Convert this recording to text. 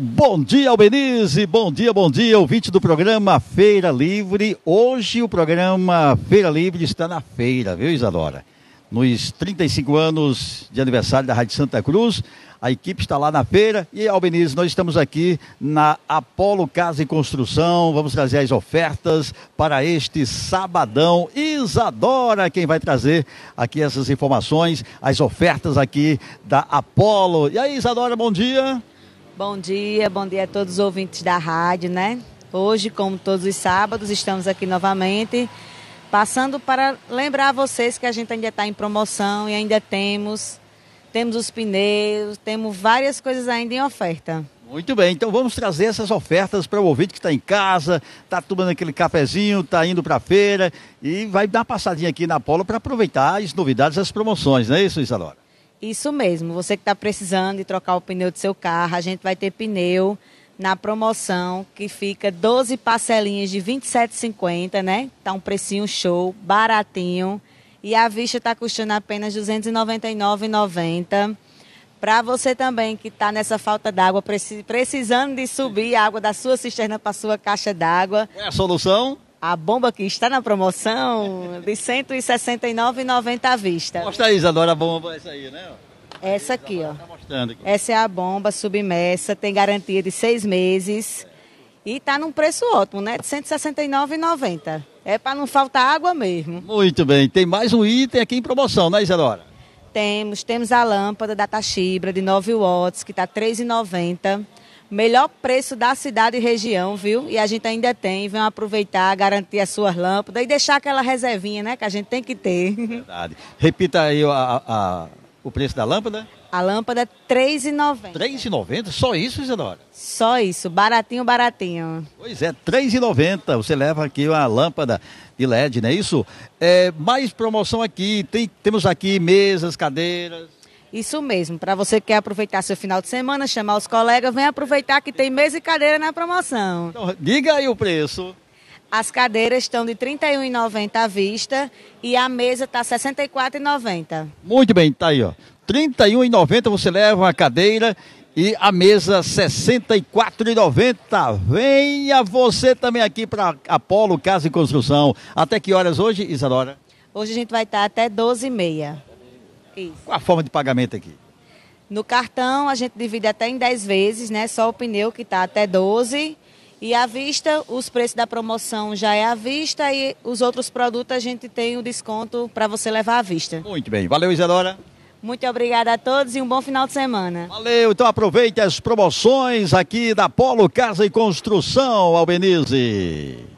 Bom dia, Albenize. Bom dia, bom dia, ouvinte do programa Feira Livre. Hoje o programa Feira Livre está na feira, viu, Isadora? Nos 35 anos de aniversário da Rádio Santa Cruz, a equipe está lá na feira e, Albenize, nós estamos aqui na Apolo Casa e Construção. Vamos trazer as ofertas para este sabadão. Isadora, quem vai trazer aqui essas informações, as ofertas aqui da Apolo. E aí, Isadora, bom dia. Bom dia. Bom dia, bom dia a todos os ouvintes da rádio, né? Hoje, como todos os sábados, estamos aqui novamente, passando para lembrar a vocês que a gente ainda está em promoção e ainda temos, temos os pneus, temos várias coisas ainda em oferta. Muito bem, então vamos trazer essas ofertas para o ouvinte que está em casa, está tomando aquele cafezinho, está indo para a feira e vai dar uma passadinha aqui na Polo para aproveitar as novidades, as promoções, não é isso, Isadora? Isso mesmo, você que está precisando de trocar o pneu do seu carro, a gente vai ter pneu na promoção que fica 12 parcelinhas de 27,50, né? Tá um precinho show, baratinho. E a vista está custando apenas R$ 299,90. Para você também que está nessa falta d'água, precisando de subir a água da sua cisterna para sua caixa d'água. É a solução? A bomba que está na promoção de R$ 169,90 à vista. Mostra aí, Isadora, a bomba essa aí, né? Essa aqui, ó. Tá essa é a bomba submersa, tem garantia de seis meses. E tá num preço ótimo, né? De R$ 169,90. É para não faltar água mesmo. Muito bem. Tem mais um item aqui em promoção, né, Isadora? Temos. Temos a lâmpada da Tachibra de 9 watts, que tá R$ 3,90. Melhor preço da cidade e região, viu? E a gente ainda tem. vem aproveitar, garantir as suas lâmpadas e deixar aquela reservinha, né? Que a gente tem que ter. Verdade. Repita aí a, a, a, o preço da lâmpada. A lâmpada R$ 3,90. R$ 3,90? Só isso, Isidora? Só isso. Baratinho, baratinho. Pois é, R$ 3,90. Você leva aqui uma lâmpada de LED, não é isso? É, mais promoção aqui. Tem, temos aqui mesas, cadeiras. Isso mesmo, para você que quer aproveitar seu final de semana, chamar os colegas, vem aproveitar que tem mesa e cadeira na promoção. Então, diga aí o preço. As cadeiras estão de R$ 31,90 à vista e a mesa está R$ 64,90. Muito bem, tá aí, ó. R$ 31,90 você leva a cadeira e a mesa R$ 64,90. Venha você também aqui para Apolo Casa e Construção. Até que horas hoje, Isadora? Hoje a gente vai estar tá até 12h30. Isso. Qual a forma de pagamento aqui? No cartão a gente divide até em 10 vezes, né? Só o pneu que está até 12. E à vista, os preços da promoção já é à vista e os outros produtos a gente tem o desconto para você levar à vista. Muito bem. Valeu, Isadora. Muito obrigada a todos e um bom final de semana. Valeu, então aproveite as promoções aqui da Polo Casa e Construção, Albenize.